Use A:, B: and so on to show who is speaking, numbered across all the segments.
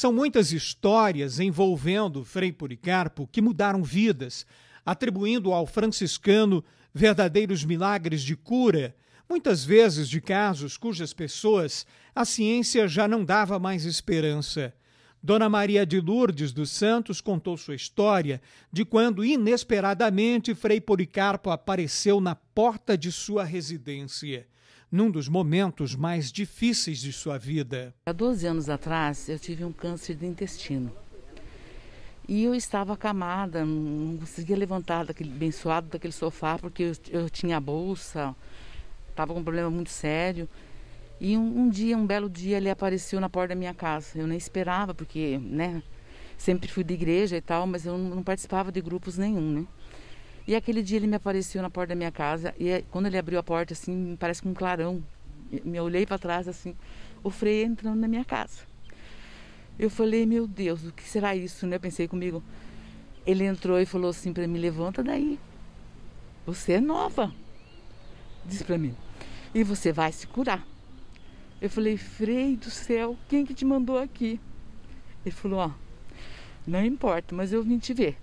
A: São muitas histórias envolvendo Frei Policarpo que mudaram vidas, atribuindo ao franciscano verdadeiros milagres de cura, muitas vezes de casos cujas pessoas a ciência já não dava mais esperança. Dona Maria de Lourdes dos Santos contou sua história de quando, inesperadamente, Frei Policarpo apareceu na porta de sua residência, num dos momentos mais difíceis de sua vida. Há 12 anos atrás, eu tive
B: um câncer de intestino. E eu estava acamada, não conseguia levantar daquele abençoado daquele sofá, porque eu, eu tinha bolsa, estava com um problema muito sério. E um, um, dia, um belo dia, ele apareceu na porta da minha casa. Eu nem esperava, porque, né, sempre fui de igreja e tal, mas eu não, não participava de grupos nenhum, né? E aquele dia ele me apareceu na porta da minha casa e é, quando ele abriu a porta, assim, parece com um clarão. Eu me olhei para trás, assim, o Frei entrando na minha casa. Eu falei, meu Deus, o que será isso, né? Eu pensei comigo. Ele entrou e falou assim para mim, levanta daí. Você é nova, disse para mim. E você vai se curar. Eu falei, Frei do céu, quem que te mandou aqui? Ele falou, ó, não importa, mas eu vim te ver.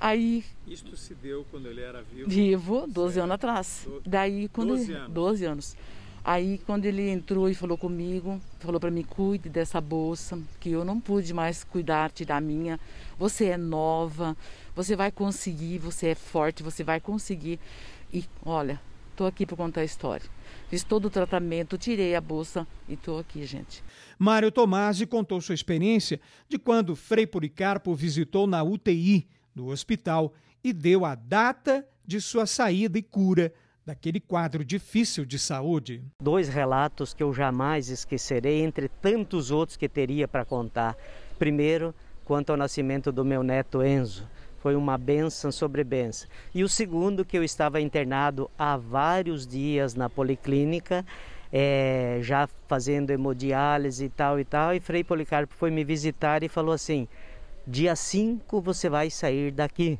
B: Aí.
A: Isto se deu quando ele era vivo? Vivo, 12 anos atrás. Do... Daí quando 12 anos.
B: 12 anos. Aí quando ele entrou e falou comigo, falou para mim, cuide dessa bolsa, que eu não pude mais cuidar, tirar minha. Você é nova, você vai conseguir, você é forte, você vai conseguir. E olha, Estou aqui para contar a história. Fiz todo o tratamento, tirei a bolsa e estou aqui, gente.
A: Mário Tomasi contou sua experiência de quando Frei Policarpo visitou na UTI do hospital e deu a data de sua saída e cura daquele quadro
C: difícil de saúde. Dois relatos que eu jamais esquecerei, entre tantos outros que teria para contar. Primeiro, quanto ao nascimento do meu neto Enzo foi uma benção sobre benção. E o segundo, que eu estava internado há vários dias na policlínica, é, já fazendo hemodiálise e tal e tal, e Frei Policarpo foi me visitar e falou assim: dia 5 você vai sair daqui.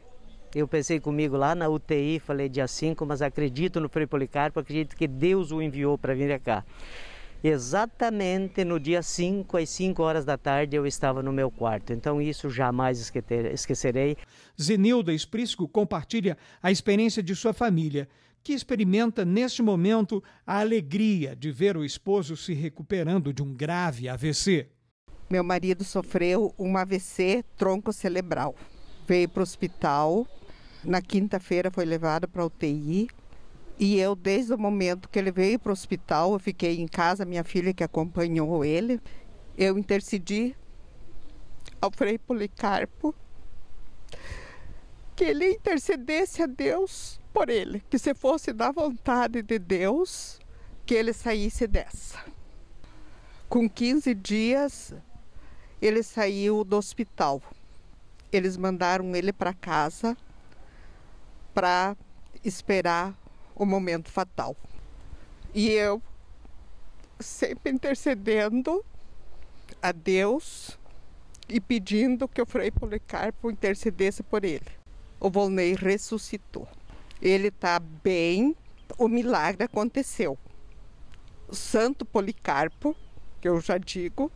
C: Eu pensei comigo lá na UTI, falei dia 5, mas acredito no Frei Policarpo, acredito que Deus o enviou para vir aqui Exatamente no dia 5, às 5 horas da tarde, eu estava no meu quarto. Então, isso jamais esquecerei. Zenilda
A: Esprisco compartilha a experiência de sua família, que experimenta neste momento a alegria de ver o esposo se recuperando de um grave AVC.
D: Meu marido sofreu um AVC tronco cerebral. Veio para o hospital. Na quinta-feira foi levado para UTI e eu, desde o momento que ele veio para o hospital, eu fiquei em casa, minha filha que acompanhou ele, eu intercedi ao Frei Policarpo que ele intercedesse a Deus por ele, que se fosse da vontade de Deus que ele saísse dessa. Com 15 dias, ele saiu do hospital. Eles mandaram ele para casa para esperar o momento fatal. E eu sempre intercedendo a Deus e pedindo que o Frei Policarpo intercedesse por ele. O Volney ressuscitou. Ele está bem, o milagre aconteceu. O Santo Policarpo, que eu já digo,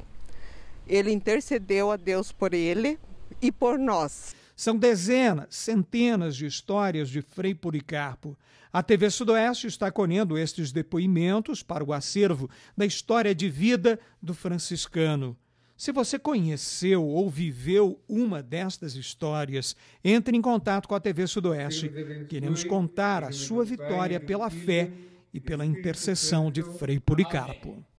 D: ele intercedeu a Deus por ele
A: e por nós. São dezenas, centenas de histórias de Frei Policarpo. A TV Sudoeste está colhendo estes depoimentos para o acervo da história de vida do franciscano. Se você conheceu ou viveu uma destas histórias, entre em contato com a TV Sudoeste. Queremos contar a sua vitória pela fé e pela intercessão de Frei Policarpo.